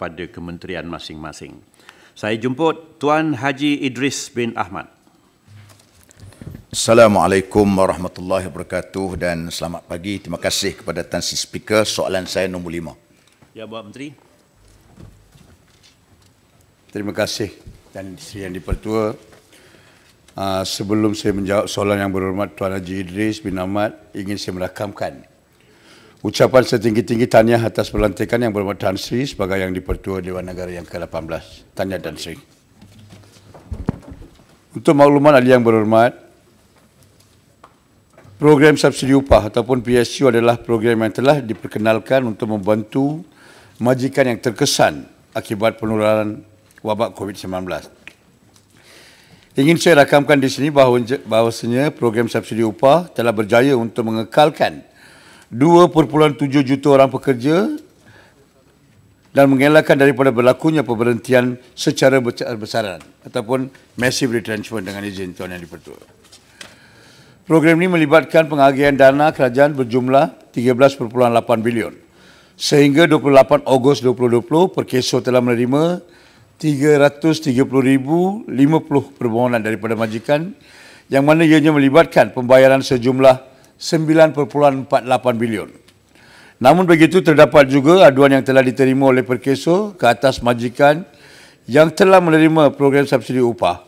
pada kementerian masing-masing. Saya jemput Tuan Haji Idris bin Ahmad. Assalamualaikum warahmatullahi wabarakatuh dan selamat pagi. Terima kasih kepada Tan Sri Speaker. Soalan saya nombor lima. Ya, Bapak Menteri. Terima kasih dan Sri Yang Dipertua. Ah, sebelum saya menjawab soalan yang berhormat Tuan Haji Idris bin Ahmad, ingin saya merakamkan Ucapan setinggi-tinggi tanya atas pelantikan yang berhormat Tan Sri sebagai yang dipertua Dewan Negara yang ke-18. Tanya Tan Sri. Untuk makluman ahli yang berhormat, program subsidi upah ataupun PSU adalah program yang telah diperkenalkan untuk membantu majikan yang terkesan akibat penularan wabak COVID-19. Ingin saya rakamkan di sini bahawa bahawasanya program subsidi upah telah berjaya untuk mengekalkan 2.7 juta orang pekerja dan mengelakkan daripada berlakunya pemberhentian secara besar-besaran ataupun massive retrenchment dengan izin Tuan Yang Dipertua. Program ini melibatkan pengagihan dana kerajaan berjumlah 13.8 bilion. Sehingga 28 Ogos 2020, Perkeso telah menerima 330,050 permohonan daripada majikan yang mana ianya melibatkan pembayaran sejumlah 9.48 bilion. Namun begitu terdapat juga aduan yang telah diterima oleh Perkeso ke atas majikan yang telah menerima program subsidi upah.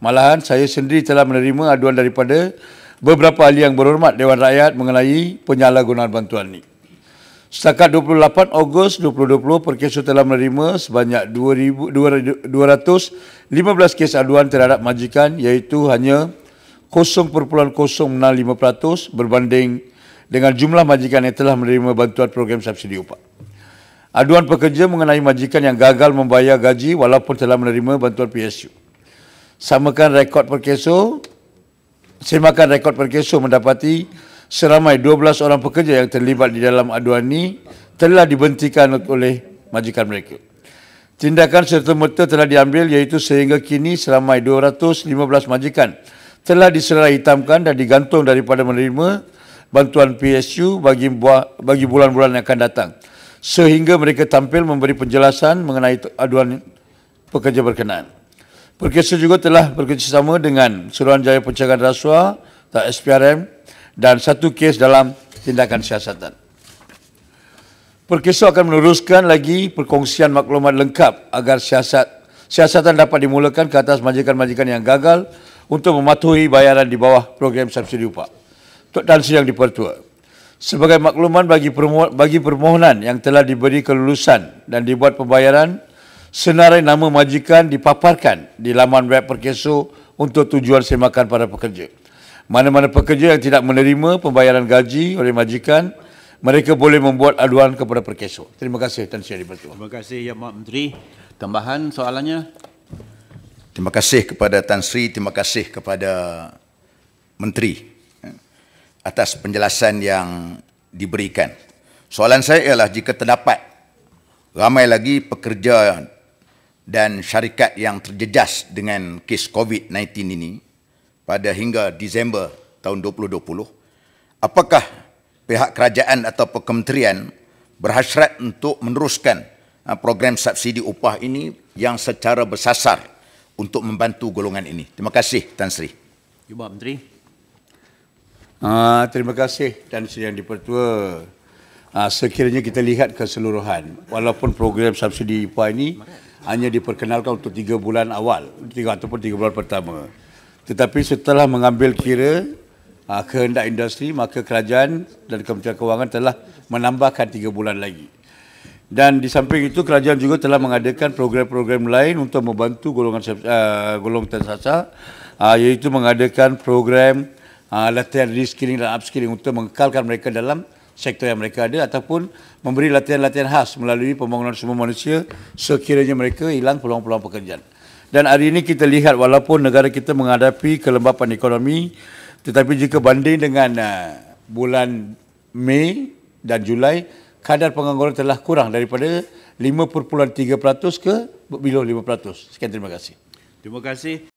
Malahan saya sendiri telah menerima aduan daripada beberapa ahli yang berhormat Dewan Rakyat mengenai penyalahgunaan bantuan ini. Setakat 28 Ogos 2020, Perkeso telah menerima sebanyak 2,215 kes aduan terhadap majikan iaitu hanya 0.05% berbanding dengan jumlah majikan yang telah menerima bantuan program subsidi upah. Aduan pekerja mengenai majikan yang gagal membayar gaji walaupun telah menerima bantuan PSU. Samakan rekod perkeso, semakan rekod perkeso mendapati seramai 12 orang pekerja yang terlibat di dalam aduan ini telah dibentikan oleh majikan mereka. Tindakan serta-merta telah diambil iaitu sehingga kini seramai 215 majikan telah diserah hitamkan dan digantung daripada menerima bantuan PSU bagi bagi bulan-bulan yang akan datang sehingga mereka tampil memberi penjelasan mengenai aduan pekerja berkenaan. Perkasa juga telah bekerjasama dengan Suruhanjaya Pencegahan Rasuah atau SPRM dan satu kes dalam tindakan siasatan. Perkasa akan meneruskan lagi perkongsian maklumat lengkap agar siasat siasatan dapat dimulakan ke atas majikan-majikan yang gagal untuk mematuhi bayaran di bawah program subsidi upah. Tok Tan Sri yang dipertua. Sebagai makluman bagi, bagi permohonan yang telah diberi kelulusan dan dibuat pembayaran, senarai nama majikan dipaparkan di laman web perkeso untuk tujuan semakan para pekerja. Mana-mana pekerja yang tidak menerima pembayaran gaji oleh majikan, mereka boleh membuat aduan kepada perkeso. Terima kasih Tan Sri yang dipertua. Terima kasih Yang Mak Menteri. Tambahan soalannya? Terima kasih kepada Tan Sri, terima kasih kepada Menteri ya, atas penjelasan yang diberikan. Soalan saya ialah jika terdapat ramai lagi pekerja dan syarikat yang terjejas dengan kes COVID-19 ini pada hingga Disember tahun 2020, apakah pihak kerajaan atau kementerian berhasrat untuk meneruskan ha, program subsidi upah ini yang secara bersasar untuk membantu golongan ini. Terima kasih Tan Sri. Cuba Menteri. Uh, terima kasih Tan Sri yang dipertua. Uh, sekiranya kita lihat keseluruhan, walaupun program subsidi IPA ini hanya diperkenalkan untuk tiga bulan awal tiga, ataupun tiga bulan pertama. Tetapi setelah mengambil kira uh, kehendak industri, maka kerajaan dan Kementerian Kewangan telah menambahkan tiga bulan lagi. Dan di samping itu kerajaan juga telah mengadakan program-program lain untuk membantu golongan uh, golongan tersasar uh, eh, iaitu mengadakan program uh, latihan reskilling dan upskilling untuk mengekalkan mereka dalam sektor yang mereka ada ataupun memberi latihan-latihan khas melalui pembangunan semua manusia sekiranya mereka hilang peluang-peluang pekerjaan. Dan hari ini kita lihat walaupun negara kita menghadapi kelembapan ekonomi tetapi jika banding dengan uh, bulan Mei dan Julai kadar pengangguran telah kurang daripada 5.3% ke below 5%. Sekian terima kasih. Terima kasih.